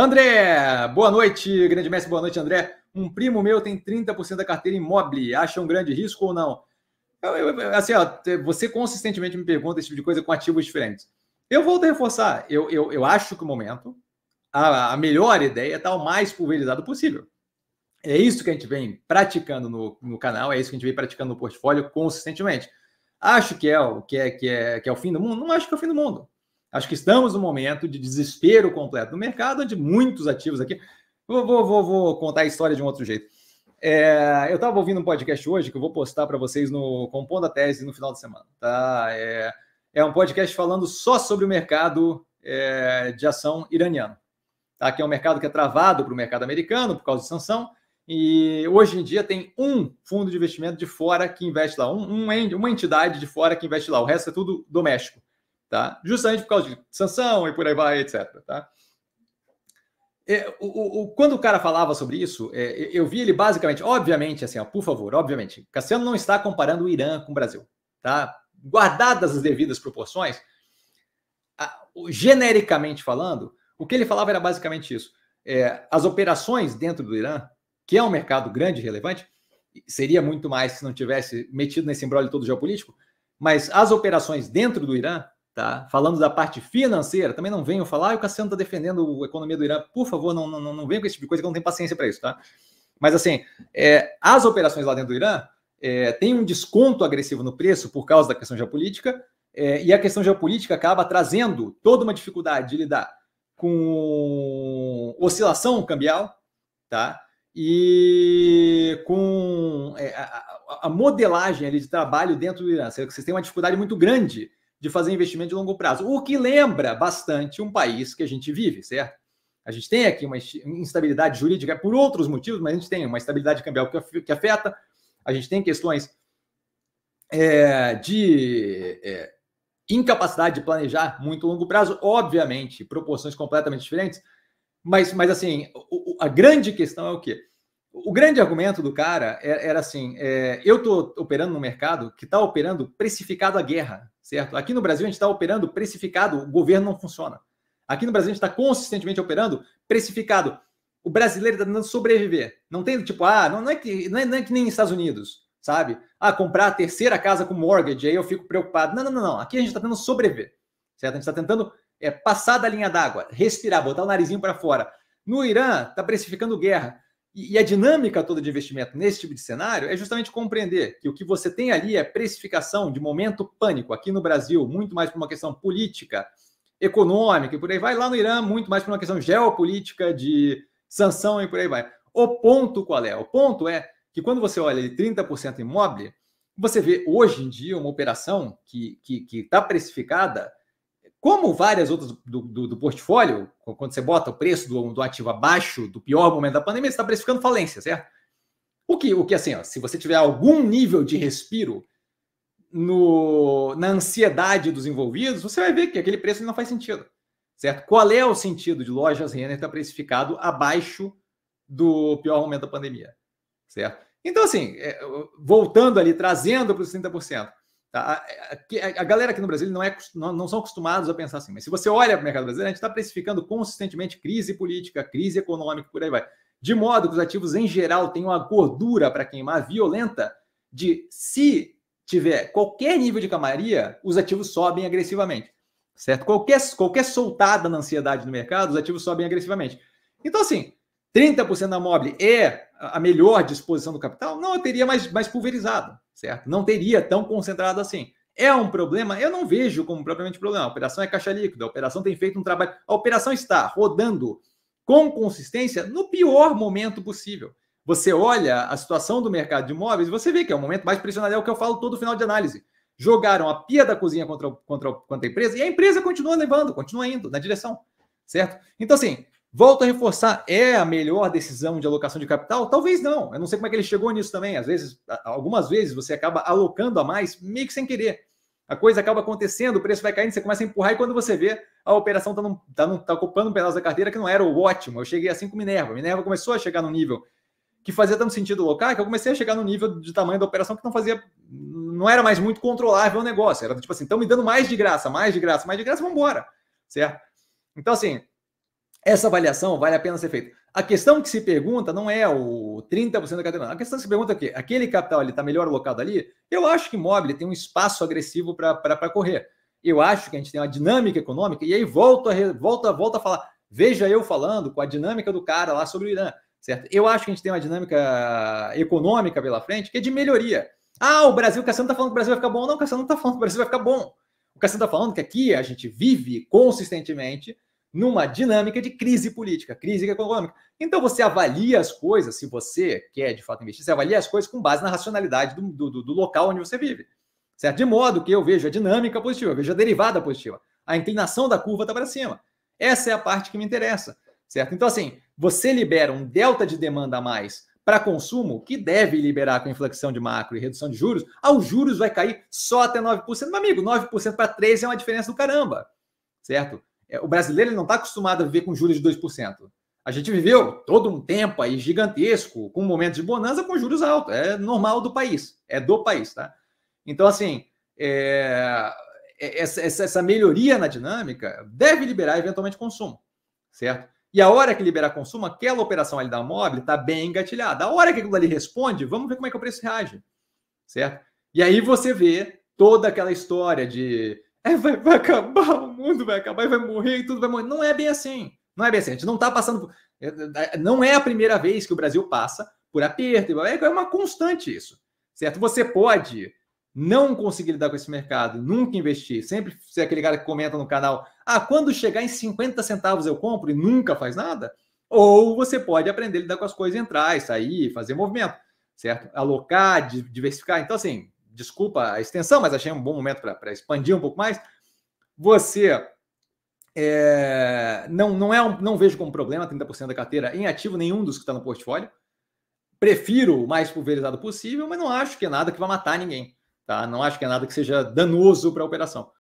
André, boa noite, grande mestre, boa noite, André. Um primo meu tem 30% da carteira imóvel, acha um grande risco ou não? Eu, eu, assim, ó, você consistentemente me pergunta esse tipo de coisa com ativos diferentes. Eu volto a reforçar, eu, eu, eu acho que o momento, a, a melhor ideia é tá estar o mais pulverizado possível. É isso que a gente vem praticando no, no canal, é isso que a gente vem praticando no portfólio consistentemente. Acho que é o que é, que é, que é o fim do mundo? Não acho que é o fim do mundo. Acho que estamos no momento de desespero completo do mercado, de muitos ativos aqui. Vou, vou, vou, vou contar a história de um outro jeito. É, eu estava ouvindo um podcast hoje que eu vou postar para vocês no Compondo a Tese no final de semana. Tá? É, é um podcast falando só sobre o mercado é, de ação iraniano, tá? que é um mercado que é travado para o mercado americano por causa de sanção. E hoje em dia tem um fundo de investimento de fora que investe lá, um, um, uma entidade de fora que investe lá, o resto é tudo doméstico tá? Justamente por causa de sanção e por aí vai, etc. Tá? É, o, o, quando o cara falava sobre isso, é, eu vi ele basicamente, obviamente, assim, ó, por favor, obviamente, Cassiano não está comparando o Irã com o Brasil, tá? Guardadas as devidas proporções, a, genericamente falando, o que ele falava era basicamente isso. É, as operações dentro do Irã, que é um mercado grande e relevante, seria muito mais se não tivesse metido nesse embrolho todo geopolítico, mas as operações dentro do Irã Tá? Falando da parte financeira, também não venho falar, ah, o Cassiano está defendendo a economia do Irã. Por favor, não, não, não venha com esse tipo de coisa que eu não tenho paciência para isso. Tá? Mas assim, é, as operações lá dentro do Irã é, têm um desconto agressivo no preço por causa da questão geopolítica, é, e a questão geopolítica acaba trazendo toda uma dificuldade de lidar com oscilação cambial, tá? E com é, a, a, modelagem ali de trabalho dentro do Irã. Vocês têm uma dificuldade muito grande de fazer investimento de longo prazo, o que lembra bastante um país que a gente vive, certo? A gente tem aqui uma instabilidade jurídica por outros motivos, mas a gente tem uma estabilidade cambial que afeta, a gente tem questões é, de é, incapacidade de planejar muito longo prazo, obviamente, proporções completamente diferentes, mas, mas assim, a grande questão é o quê? O grande argumento do cara é, era, assim: é, eu estou operando no mercado que está operando precificado a guerra certo? Aqui no Brasil a gente está operando precificado, o governo não funciona. Aqui no Brasil a gente está consistentemente operando precificado. O brasileiro está tentando sobreviver. Não tem tipo, ah, não, não é que, não é, não é que nem nos Estados Unidos, sabe? Ah, comprar a terceira casa com mortgage, aí eu fico preocupado. Não, não, não, não. Aqui a gente está tentando sobreviver, certo? A gente está tentando é, passar da linha d'água, respirar, botar o narizinho para fora. No Irã, está precificando guerra. E a dinâmica toda de investimento nesse tipo de cenário é justamente compreender que o que você tem ali é precificação de momento pânico. Aqui no Brasil, muito mais por uma questão política, econômica e por aí vai. Lá no Irã, muito mais por uma questão geopolítica, de sanção e por aí vai. O ponto qual é? O ponto é que quando você olha ali 30% imóvel, você vê hoje em dia uma operação que está que, que tá precificada como várias outras do, do, do, portfólio, quando você bota o preço do, do ativo abaixo do pior momento da pandemia, você está precificando falência, certo? O que, o que assim, ó, se você tiver algum nível de respiro no, na ansiedade dos envolvidos, você vai ver que aquele preço não faz sentido, certo? Qual é o sentido de lojas Renner estar tá precificado abaixo do pior momento da pandemia, certo? Então, assim, é, voltando ali, trazendo para os 30%. Tá? A, a, galera aqui no Brasil não, é, não, são acostumados a pensar assim, mas se você olha para o mercado brasileiro, a gente está precificando consistentemente crise política, crise econômica, por aí vai. De modo que os ativos em geral têm uma gordura para queimar violenta de se tiver qualquer nível de camaria, os ativos sobem agressivamente. Certo? Qualquer, qualquer soltada na ansiedade do mercado, os ativos sobem agressivamente. Então, assim, 30% da mobile é a melhor disposição do capital, não teria mais, mais pulverizado, certo? Não teria tão concentrado assim. É um problema? Eu não vejo como propriamente problema. A operação é caixa líquida, a operação tem feito um trabalho. A operação está rodando com consistência no pior momento possível. Você olha a situação do mercado de imóveis, você vê que é o momento mais pressionado, é o que eu falo todo final de análise. Jogaram a pia da cozinha contra, contra, contra a empresa e a empresa continua levando, continua indo na direção, certo? Então, assim, Volto a reforçar, é a melhor decisão de alocação de capital? Talvez não. Eu não sei como é que ele chegou nisso também. Às vezes, algumas vezes você acaba alocando a mais, meio que sem querer. A coisa acaba acontecendo, o preço vai caindo, você começa a empurrar e quando você vê, a operação está tá tá, tá ocupando um pedaço da carteira que não era o ótimo. Eu cheguei assim com Minerva. Minerva começou a chegar no nível que fazia tanto sentido alocar que eu comecei a chegar no nível de tamanho da operação que não fazia. não era mais muito controlável o negócio. Era tipo assim, estão me dando mais de graça, mais de graça, mais de graça, vamos embora. Certo? Então, assim, essa avaliação vale a pena ser feita. A questão que se pergunta não é o 30% da cadeia. A questão que se pergunta é que aquele capital está melhor alocado ali? Eu acho que imóvel tem um espaço agressivo para correr. Eu acho que a gente tem uma dinâmica econômica, e aí volto a, volto, volto a falar. Veja eu falando com a dinâmica do cara lá sobre o Irã, certo? Eu acho que a gente tem uma dinâmica econômica pela frente que é de melhoria. Ah, o Brasil, o Cassiano está falando que o Brasil vai ficar bom. Não, o Cassiano não está falando que o Brasil vai ficar bom. O Cassiano está falando que aqui a gente vive consistentemente numa dinâmica de crise política, crise econômica. Então você avalia as coisas, se você quer de fato investir, você avalia as coisas com base na racionalidade do, do, do local onde você vive. Certo? De modo que eu vejo a dinâmica positiva, eu vejo a derivada positiva. A inclinação da curva está para cima. Essa é a parte que me interessa. Certo? Então, assim, você libera um delta de demanda a mais para consumo, que deve liberar com inflexão de macro e redução de juros, aos juros vai cair só até 9%. Meu amigo, 9% para 3% é uma diferença do caramba, certo? É, o brasileiro não está acostumado a viver com juros de 2%. A gente viveu todo um tempo aí gigantesco, com momentos de bonança com juros altos. É normal do país, é do país, tá? Então, assim, é... é essa, essa, melhoria na dinâmica deve liberar eventualmente consumo, certo? E a hora que liberar consumo, aquela operação ali da móvel está bem engatilhada. A hora que aquilo ali responde, vamos ver como é que o preço reage, certo? E aí você vê toda aquela história de é, vai, vai, acabar, o mundo vai acabar e vai morrer e tudo vai morrer. Não é bem assim. Não é bem assim. A gente não está passando. É, é, é, não é a primeira vez que o Brasil passa por aperto. É uma constante isso. Certo? Você pode não conseguir lidar com esse mercado, nunca investir, sempre ser aquele cara que comenta no canal: ah, quando chegar em 50 centavos eu compro e nunca faz nada. Ou você pode aprender a lidar com as coisas, entrar sair, fazer movimento, certo? Alocar, diversificar. Então, assim, desculpa a extensão, mas achei um bom momento para expandir um pouco mais. Você é, não, não, é um, não vejo como problema 30% da carteira em ativo nenhum dos que está no portfólio. Prefiro o mais pulverizado possível, mas não acho que é nada que vai matar ninguém. Tá? Não acho que é nada que seja danoso para a operação.